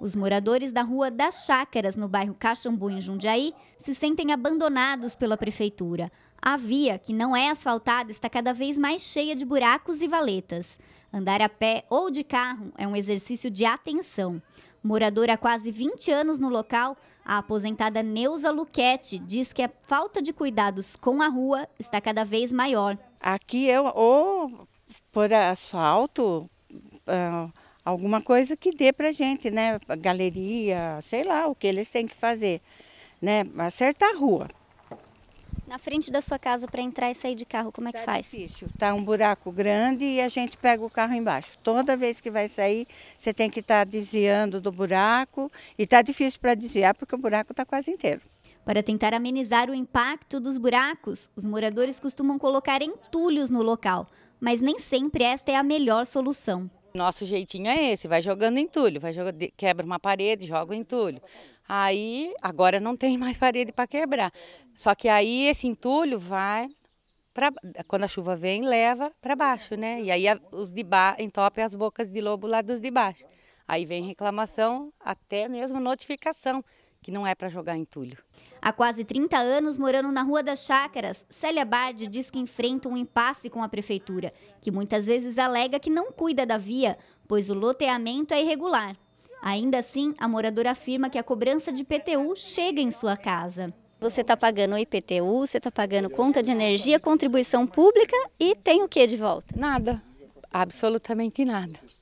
Os moradores da Rua das Chácaras, no bairro Caxambu, em Jundiaí, se sentem abandonados pela prefeitura. A via, que não é asfaltada, está cada vez mais cheia de buracos e valetas. Andar a pé ou de carro é um exercício de atenção. Moradora há quase 20 anos no local, a aposentada Neuza Luquete diz que a falta de cuidados com a rua está cada vez maior. Aqui é ou por asfalto, ah, alguma coisa que dê para gente, né? Galeria, sei lá, o que eles têm que fazer, né? Acertar a rua. Na frente da sua casa para entrar e sair de carro, como é tá que faz? Difícil. Tá um buraco grande e a gente pega o carro embaixo. Toda vez que vai sair, você tem que estar tá desviando do buraco e tá difícil para desviar porque o buraco tá quase inteiro. Para tentar amenizar o impacto dos buracos, os moradores costumam colocar entulhos no local, mas nem sempre esta é a melhor solução. Nosso jeitinho é esse, vai jogando entulho, vai jogando, quebra uma parede, joga o entulho. Aí agora não tem mais parede para quebrar. Só que aí esse entulho vai quando a chuva vem leva para baixo, né? E aí os de baixo as bocas de lobo lá dos de baixo. Aí vem reclamação, até mesmo notificação que não é para jogar entulho. Há quase 30 anos morando na Rua das Chácaras, Célia Bardi diz que enfrenta um impasse com a prefeitura, que muitas vezes alega que não cuida da via, pois o loteamento é irregular. Ainda assim, a moradora afirma que a cobrança de PTU chega em sua casa. Você está pagando o IPTU, você está pagando conta de energia, contribuição pública e tem o que de volta? Nada, absolutamente nada.